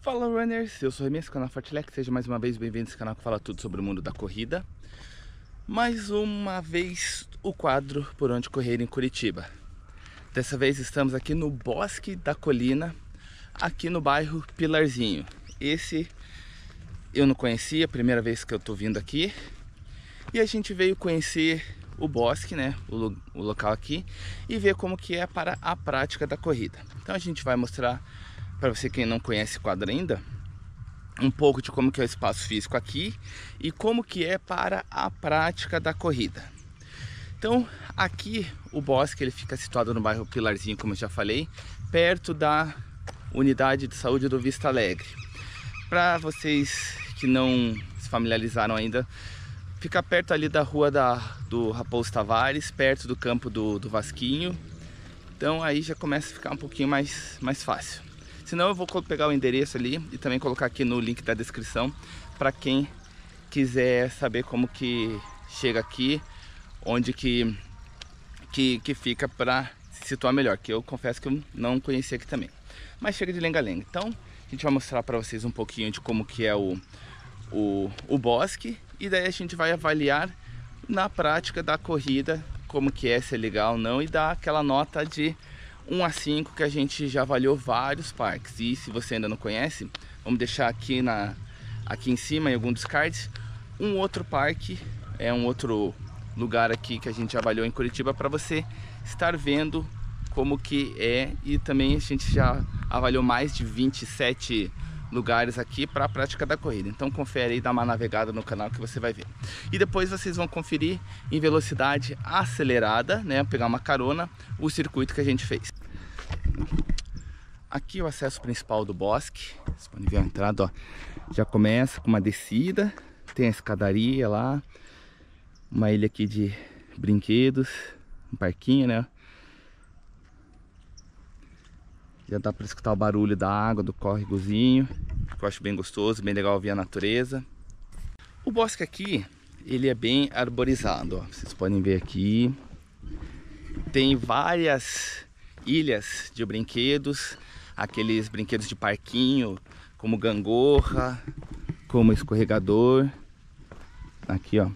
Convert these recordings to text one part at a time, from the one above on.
Fala runners, eu sou o Remes, canal Fortilec, seja mais uma vez bem-vindo a esse canal que fala tudo sobre o mundo da corrida. Mais uma vez o quadro Por Onde Correr em Curitiba. Dessa vez estamos aqui no Bosque da Colina, aqui no bairro Pilarzinho. Esse eu não conhecia, primeira vez que eu tô vindo aqui. E a gente veio conhecer o bosque, né, o, o local aqui, e ver como que é para a prática da corrida. Então a gente vai mostrar para você que não conhece ainda um pouco de como que é o espaço físico aqui e como que é para a prática da corrida. Então, aqui o bosque ele fica situado no bairro Pilarzinho, como eu já falei, perto da unidade de saúde do Vista Alegre. Para vocês que não se familiarizaram ainda, fica perto ali da rua da, do Raposo Tavares, perto do campo do, do Vasquinho. Então aí já começa a ficar um pouquinho mais, mais fácil. Senão eu vou pegar o endereço ali e também colocar aqui no link da descrição para quem quiser saber como que chega aqui, onde que, que, que fica para se situar melhor, que eu confesso que eu não conhecia aqui também. Mas chega de lenga-lenga. Então, a gente vai mostrar para vocês um pouquinho de como que é o, o, o bosque e daí a gente vai avaliar na prática da corrida como que é, se é legal ou não e dar aquela nota de 1 a 5 que a gente já avaliou vários parques. E se você ainda não conhece, vamos deixar aqui, na, aqui em cima em algum dos cards um outro parque, é um outro lugar aqui que a gente avaliou em Curitiba para você estar vendo como que é e também a gente já avaliou mais de 27 lugares aqui para a prática da corrida. Então confere aí, dá uma navegada no canal que você vai ver. E depois vocês vão conferir em velocidade acelerada, né, pegar uma carona, o circuito que a gente fez. Aqui é o acesso principal do bosque. Vocês podem ver a entrada, ó. Já começa com uma descida, tem a escadaria lá, uma ilha aqui de brinquedos, um parquinho, né? Já dá para escutar o barulho da água, do córregozinho, que eu acho bem gostoso, bem legal ver a natureza. O bosque aqui, ele é bem arborizado, ó. Vocês podem ver aqui. Tem várias ilhas de brinquedos, aqueles brinquedos de parquinho, como gangorra, como escorregador. Aqui, ó.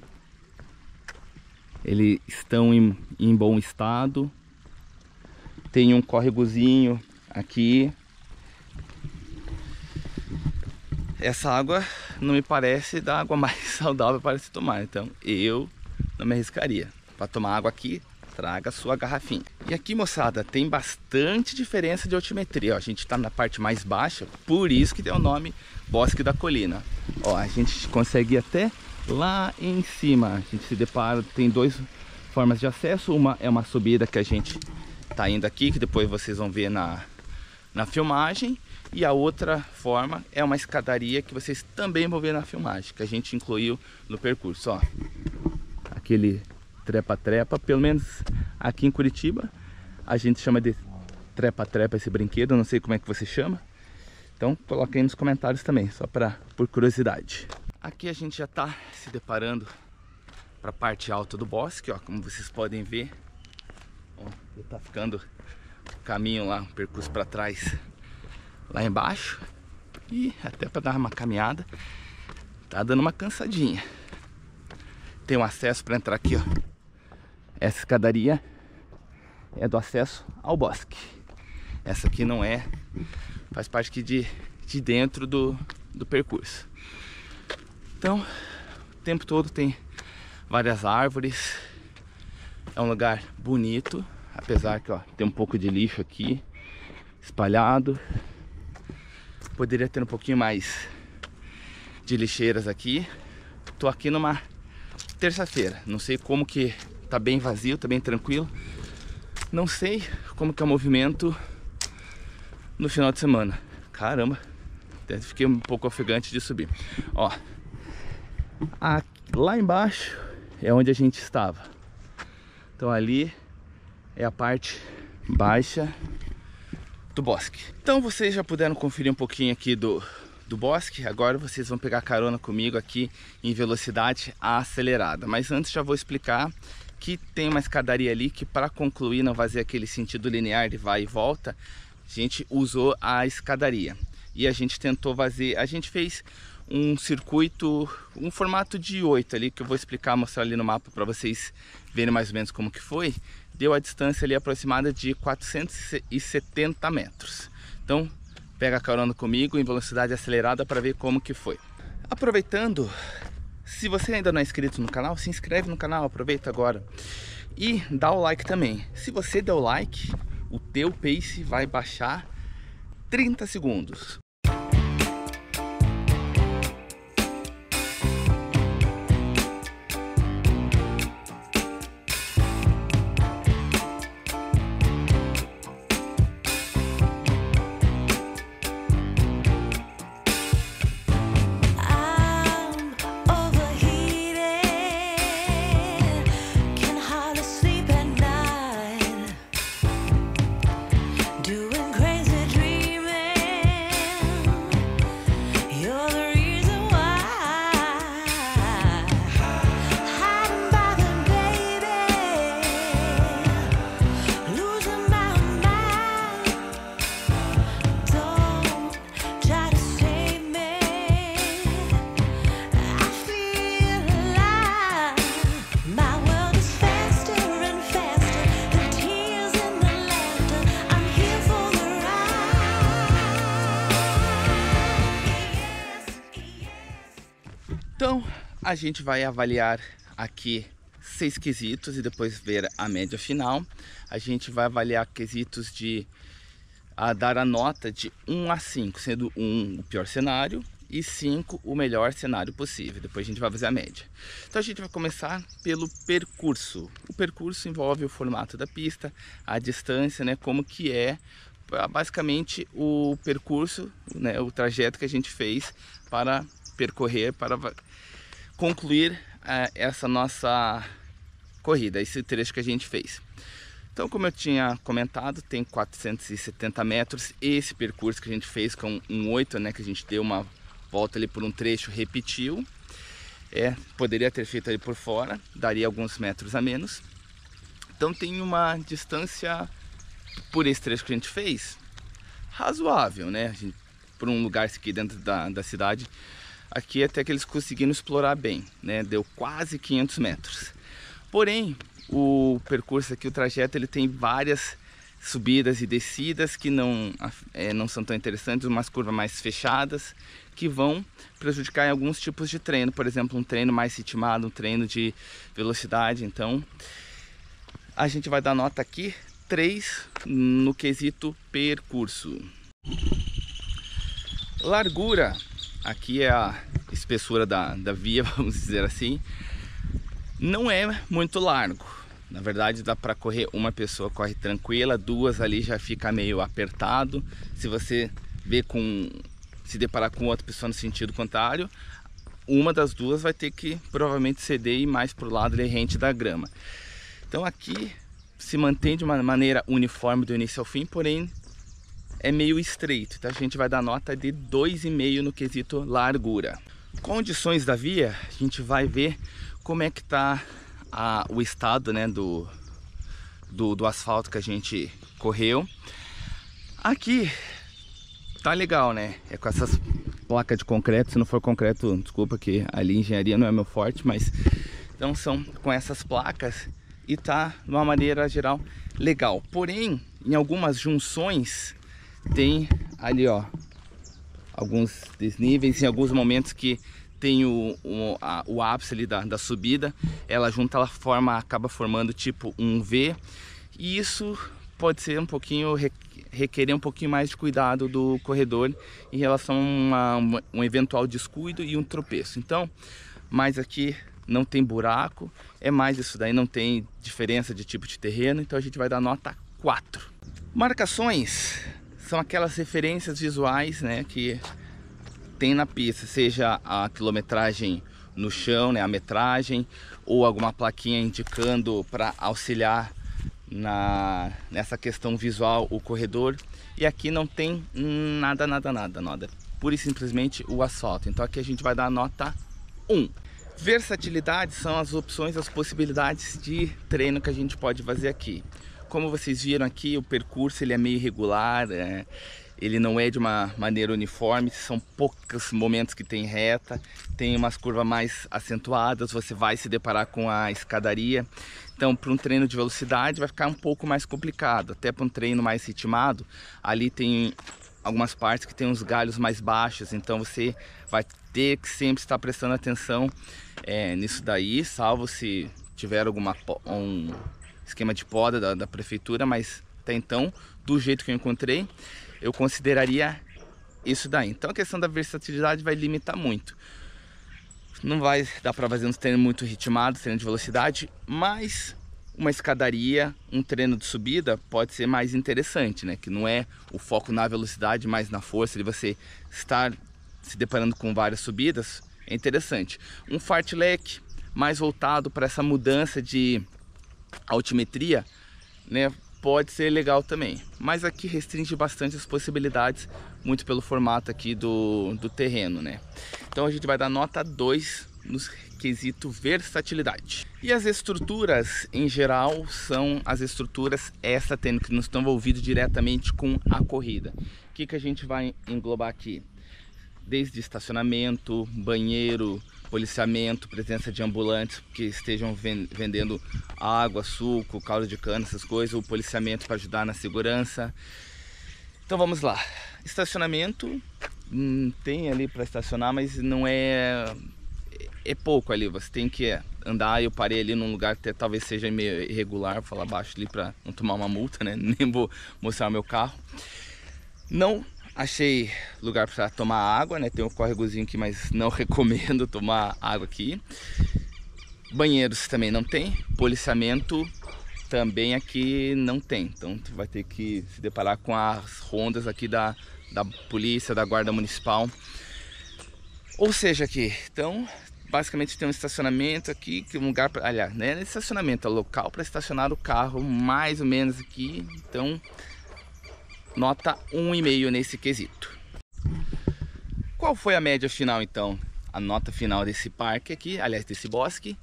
Eles estão em, em bom estado. Tem um córregozinho aqui. Essa água não me parece da água mais saudável para se tomar. Então eu não me arriscaria. Para tomar água aqui traga sua garrafinha. E aqui, moçada, tem bastante diferença de altimetria. Ó, a gente está na parte mais baixa, por isso que deu o nome Bosque da Colina. Ó, a gente consegue ir até lá em cima. A gente se depara, tem duas formas de acesso. Uma é uma subida que a gente está indo aqui, que depois vocês vão ver na, na filmagem. E a outra forma é uma escadaria que vocês também vão ver na filmagem, que a gente incluiu no percurso. Ó, aquele trepa-trepa, pelo menos aqui em Curitiba, a gente chama de trepa-trepa esse brinquedo, não sei como é que você chama. Então coloque aí nos comentários também, só pra, por curiosidade. Aqui a gente já tá se deparando para a parte alta do bosque, ó, como vocês podem ver. Ó, tá ficando o caminho lá, um percurso para trás lá embaixo. E até para dar uma caminhada, tá dando uma cansadinha. Tem um acesso para entrar aqui, ó, essa escadaria é do acesso ao bosque. Essa aqui não é, faz parte aqui de, de dentro do, do percurso. Então, o tempo todo tem várias árvores. É um lugar bonito, apesar que ó, tem um pouco de lixo aqui espalhado. Poderia ter um pouquinho mais de lixeiras aqui. Tô aqui numa terça-feira, não sei como que tá bem vazio, tá bem tranquilo. Não sei como que é o movimento no final de semana. Caramba, até fiquei um pouco ofegante de subir. Ó, aqui, lá embaixo é onde a gente estava. Então ali é a parte baixa do bosque. Então vocês já puderam conferir um pouquinho aqui do, do bosque. Agora vocês vão pegar carona comigo aqui em velocidade acelerada. Mas antes já vou explicar Aqui tem uma escadaria ali que para concluir, não fazer aquele sentido linear de vai e volta, a gente usou a escadaria. E a gente tentou fazer, a gente fez um circuito, um formato de 8 ali, que eu vou explicar, mostrar ali no mapa para vocês verem mais ou menos como que foi. Deu a distância ali aproximada de 470 metros. Então, pega a carona comigo em velocidade acelerada para ver como que foi. Aproveitando, se você ainda não é inscrito no canal, se inscreve no canal, aproveita agora. E dá o like também. Se você der o like, o teu pace vai baixar 30 segundos. Então a gente vai avaliar aqui seis quesitos e depois ver a média final. A gente vai avaliar quesitos de a dar a nota de 1 a 5, sendo 1 o pior cenário e 5 o melhor cenário possível. Depois a gente vai fazer a média. Então a gente vai começar pelo percurso. O percurso envolve o formato da pista, a distância, né, como que é basicamente o percurso, né, o trajeto que a gente fez para percorrer para concluir uh, essa nossa corrida, esse trecho que a gente fez. Então, como eu tinha comentado, tem 470 metros. Esse percurso que a gente fez com um 8, né, que a gente deu uma volta ali por um trecho, repetiu. É, poderia ter feito ali por fora, daria alguns metros a menos. Então tem uma distância por esse trecho que a gente fez razoável, né? Gente, por um lugar aqui dentro da, da cidade, aqui é até que eles conseguiram explorar bem, né? Deu quase 500 metros. Porém, o percurso aqui, o trajeto, ele tem várias subidas e descidas que não, é, não são tão interessantes, umas curvas mais fechadas que vão prejudicar em alguns tipos de treino, por exemplo, um treino mais ritmado, um treino de velocidade. Então, a gente vai dar nota aqui 3 no quesito percurso. Largura Aqui é a espessura da, da via, vamos dizer assim. Não é muito largo. Na verdade dá para correr, uma pessoa corre tranquila, duas ali já fica meio apertado. Se você vê com se deparar com outra pessoa no sentido contrário, uma das duas vai ter que provavelmente ceder e mais para o lado rente da grama. Então aqui se mantém de uma maneira uniforme do início ao fim, porém é meio estreito, então a gente vai dar nota de 2,5 no quesito largura. Condições da via, a gente vai ver como é que tá a, o estado né, do, do, do asfalto que a gente correu. Aqui tá legal, né? É com essas placas de concreto, se não for concreto, desculpa que ali engenharia não é meu forte, mas então são com essas placas e tá de uma maneira geral legal. Porém, em algumas junções tem ali, ó, alguns desníveis, em alguns momentos que tem o, o, a, o ápice ali da, da subida, ela junta, ela forma, acaba formando tipo um V, e isso pode ser um pouquinho, requerer um pouquinho mais de cuidado do corredor em relação a uma, um eventual descuido e um tropeço. Então, mas aqui não tem buraco, é mais isso daí, não tem diferença de tipo de terreno, então a gente vai dar nota 4. Marcações, são aquelas referências visuais né, que tem na pista, seja a quilometragem no chão, né, a metragem, ou alguma plaquinha indicando para auxiliar na, nessa questão visual o corredor. E aqui não tem nada, nada, nada, nada. Pura e simplesmente o asfalto. Então aqui a gente vai dar a nota 1. Versatilidade são as opções, as possibilidades de treino que a gente pode fazer aqui. Como vocês viram aqui, o percurso ele é meio irregular, é, ele não é de uma maneira uniforme, são poucos momentos que tem reta, tem umas curvas mais acentuadas, você vai se deparar com a escadaria. Então, para um treino de velocidade vai ficar um pouco mais complicado, até para um treino mais ritmado, ali tem algumas partes que tem uns galhos mais baixos, então você vai ter que sempre estar prestando atenção é, nisso daí, salvo se tiver alguma um, esquema de poda da, da prefeitura, mas até então, do jeito que eu encontrei, eu consideraria isso daí. Então a questão da versatilidade vai limitar muito. Não vai dar para fazer um treino muito ritmado, treino de velocidade, mas uma escadaria, um treino de subida pode ser mais interessante, né? Que não é o foco na velocidade, mas na força de você estar se deparando com várias subidas, é interessante. Um fartlek mais voltado para essa mudança de altimetria, né, pode ser legal também. Mas aqui restringe bastante as possibilidades, muito pelo formato aqui do, do terreno, né? Então a gente vai dar nota 2 no quesito versatilidade. E as estruturas, em geral, são as estruturas essa tendo que nos estão envolvidas diretamente com a corrida. O que, que a gente vai englobar aqui? Desde estacionamento, banheiro, policiamento, presença de ambulantes que estejam vendendo água, suco, caldo de cana, essas coisas, o policiamento para ajudar na segurança. Então vamos lá. Estacionamento hum, tem ali para estacionar, mas não é é pouco ali, você tem que andar. Eu parei ali num lugar que talvez seja meio irregular, vou falar baixo ali para não tomar uma multa, né? Nem vou mostrar o meu carro. Não Achei lugar para tomar água, né? Tem um córregozinho aqui, mas não recomendo tomar água aqui. Banheiros também não tem. Policiamento também aqui não tem. Então tu vai ter que se deparar com as rondas aqui da, da polícia, da guarda municipal. Ou seja, aqui, então basicamente tem um estacionamento aqui, que um lugar, para. aliás, né, estacionamento, é local para estacionar o carro mais ou menos aqui. Então nota 1,5 nesse quesito. Qual foi a média final então? A nota final desse parque aqui, aliás desse bosque,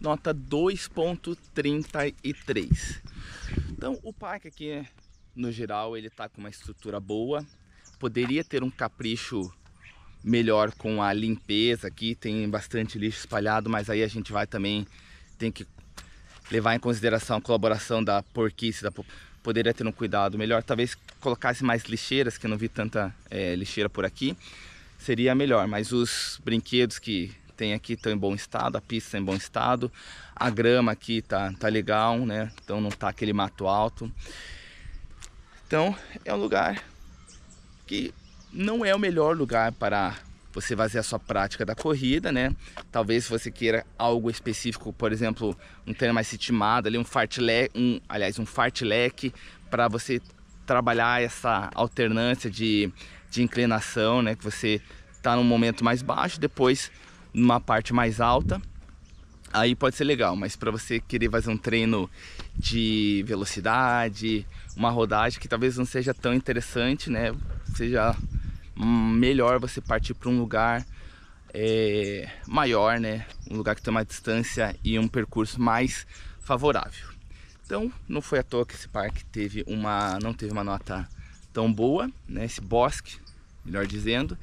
nota 2.33. Então o parque aqui, no geral, ele está com uma estrutura boa. Poderia ter um capricho melhor com a limpeza aqui, tem bastante lixo espalhado, mas aí a gente vai também, tem que levar em consideração a colaboração da porquice, da população poderia ter um cuidado melhor, talvez colocasse mais lixeiras, que eu não vi tanta é, lixeira por aqui, seria melhor. Mas os brinquedos que tem aqui estão em bom estado, a pista está em bom estado, a grama aqui tá, tá legal, né? Então não tá aquele mato alto. Então é um lugar que não é o melhor lugar para você fazer a sua prática da corrida, né? Talvez se você queira algo específico, por exemplo, um treino mais ritmado, ali um fartlek, um, aliás, um fartlek para você trabalhar essa alternância de, de inclinação, né? Que você tá num momento mais baixo, depois numa parte mais alta. Aí pode ser legal, mas para você querer fazer um treino de velocidade, uma rodagem que talvez não seja tão interessante, né? Seja já melhor você partir para um lugar é, maior, né? Um lugar que tem uma distância e um percurso mais favorável. Então, não foi à toa que esse parque teve uma, não teve uma nota tão boa, né? Esse bosque, melhor dizendo.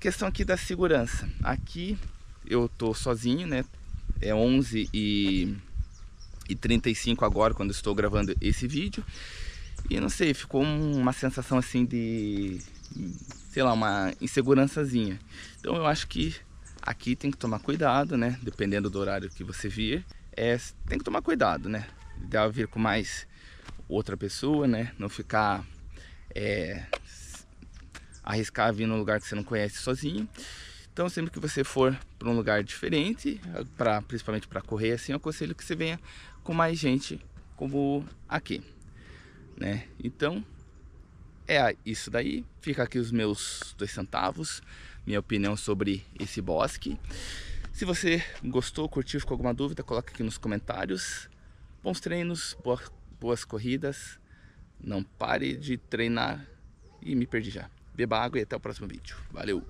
Questão aqui da segurança. Aqui eu tô sozinho, né? É 11 e, e 35 agora quando estou gravando esse vídeo. E não sei, ficou uma sensação assim de, sei lá, uma insegurançazinha. Então eu acho que aqui tem que tomar cuidado, né? Dependendo do horário que você vir, é, tem que tomar cuidado, né? Deve vir com mais outra pessoa, né? Não ficar é, arriscar vir num lugar que você não conhece sozinho. Então sempre que você for para um lugar diferente, pra, principalmente para correr assim, eu aconselho que você venha com mais gente como aqui né? Então, é isso daí. Fica aqui os meus dois centavos, minha opinião sobre esse bosque. Se você gostou, curtiu, ficou alguma dúvida, coloca aqui nos comentários. Bons treinos, boas, boas corridas. Não pare de treinar. E me perdi já. Beba água e até o próximo vídeo. Valeu!